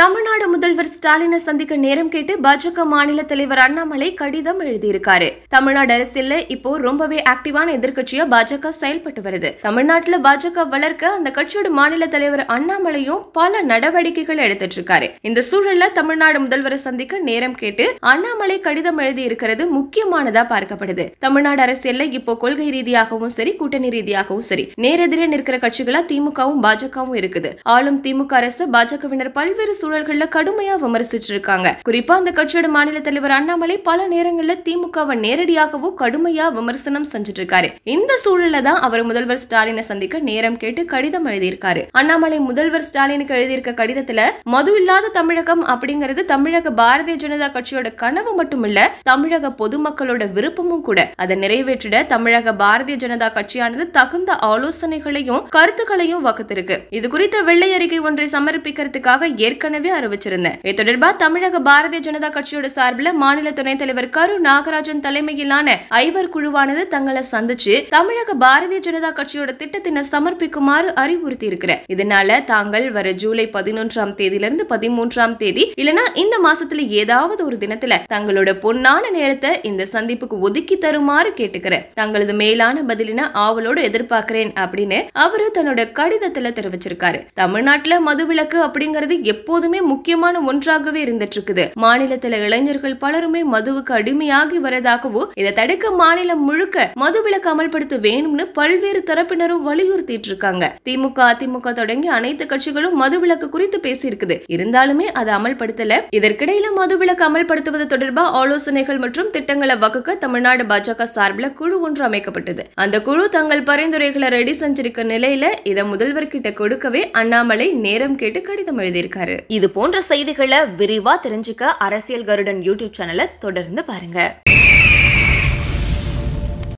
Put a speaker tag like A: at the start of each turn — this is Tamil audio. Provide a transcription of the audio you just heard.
A: தமிழ்நாடு முதல்வர் ஸ்டாலினை சந்திக்க நேரம் கேட்டு பாஜக மாநில தலைவர் அண்ணாமலை கடிதம் எழுதியிருக்காரு தமிழ்நாடு அரசியல்ல இப்போ ரொம்பவே ஆக்டிவான எதிர்கட்சியா பாஜக செயல்பட்டு வருது தமிழ்நாட்டுல பாஜக வளர்க்க அந்த கட்சியோட மாநில தலைவர் அண்ணாமலையும் பல நடவடிக்கைகள் எடுத்துட்டு இருக்காரு இந்த சூழல்ல தமிழ்நாடு முதல்வரை சந்திக்க நேரம் கேட்டு அண்ணாமலை கடிதம் எழுதி இருக்கிறது முக்கியமானதா பார்க்கப்படுது தமிழ்நாடு அரசியல்ல இப்போ கொள்கை ரீதியாகவும் சரி கூட்டணி ரீதியாகவும் சரி நேரெதிரே நிற்கிற கட்சிகளா திமுகவும் பாஜகவும் இருக்குது ஆளும் திமுக அரசு பாஜகவினர் பல்வேறு சூழல்கள்ல கடுமையா விமர்சிச்சு இருக்காங்க குறிப்பா அந்த கட்சியோட மாநில தலைவர் அண்ணாமலை பல நேரங்கள்ல திமுகவை நேரடியாகவும் கடுமையா விமர்சனம் செஞ்சுட்டு இருக்காரு இந்த சூழல்ல தான் அவர் முதல்வர் ஸ்டாலினை சந்திக்க நேரம் கேட்டு கடிதம் எழுதியிருக்காரு அண்ணாமலை முதல்வர் ஸ்டாலினுக்கு எழுதியிருக்க கடிதத்துல மது இல்லாத தமிழகம் அப்படிங்கறது தமிழக பாரதிய ஜனதா கட்சியோட கனவு மட்டுமில்ல தமிழக பொதுமக்களோட விருப்பமும் கூட அதை நிறைவேற்றிட தமிழக பாரதிய ஜனதா கட்சியானது தகுந்த ஆலோசனைகளையும் கருத்துக்களையும் வகுத்திருக்கு இது குறித்த வெள்ளை அறிக்கை ஒன்றை சமர்ப்பிக்கிறதுக்காக ஏற்கனவே ஏற்கனவே அறிவிச்சிருந்தேன் இது தொடர்பாக தமிழக பாரதிய ஜனதா கட்சியோட சார்பில் மாநில துணைத் தலைவர் கரு நாகராஜன் தலைமையிலான ஐவர் குழுவானது தங்களை சந்திச்சு தமிழக பாரதிய ஜனதா கட்சியோட திட்டத்தினை சமர்ப்பிக்குமாறு அறிவுறுத்தி இருக்கிற இதனால தாங்கள் வர ஜூலை பதினொன்றாம் தேதியிலிருந்து பதிமூன்றாம் தேதி இல்லனா இந்த மாசத்துல ஏதாவது ஒரு தினத்துல தங்களோட பொன்னான நேரத்தை இந்த சந்திப்புக்கு ஒதுக்கி தருமாறு கேட்டுக்கிறேன் தங்களது மேலான பதிலின ஆவலோடு எதிர்பார்க்கிறேன் அப்படின்னு அவரு தன்னோட கடிதத்துல தெரிவிச்சிருக்காரு தமிழ்நாட்டுல மதுவிலக்கு அப்படிங்கறது எப்போது எப்போதுமே முக்கியமான ஒன்றாகவே இருந்துட்டு இருக்குது மாநிலத்துல இளைஞர்கள் பலருமே மதுவுக்கு அடிமையாகி வரதாகவும் இதை தடுக்க மாநிலம் முழுக்க மது விளக்கு அமல்படுத்த வேணும்னு பல்வேறு தரப்பினரும் வலியுறுத்திட்டு இருக்காங்க திமுக அதிமுக தொடங்கி அனைத்து கட்சிகளும் மது விளக்கு குறித்து பேசியிருக்குது இருந்தாலுமே அதை அமல்படுத்தல இதற்கிடையில மது விலக்கு அமல்படுத்துவது தொடர்பா ஆலோசனைகள் மற்றும் திட்டங்களை வகுக்க தமிழ்நாடு பாஜக சார்பில் குழு ஒன்று அமைக்கப்பட்டது அந்த குழு தங்கள் பரிந்துரைகளை ரெடி செஞ்சிருக்க நிலையில இதை முதல்வர் கிட்ட கொடுக்கவே அண்ணாமலை நேரம் கேட்டு கடிதம் எழுதியிருக்காரு இது போன்ற செய்திகளை விரிவாக தெரிஞ்சுக்க அரசியல் கருடன் யூடியூப் சேனலை தொடர்ந்து பாருங்கள்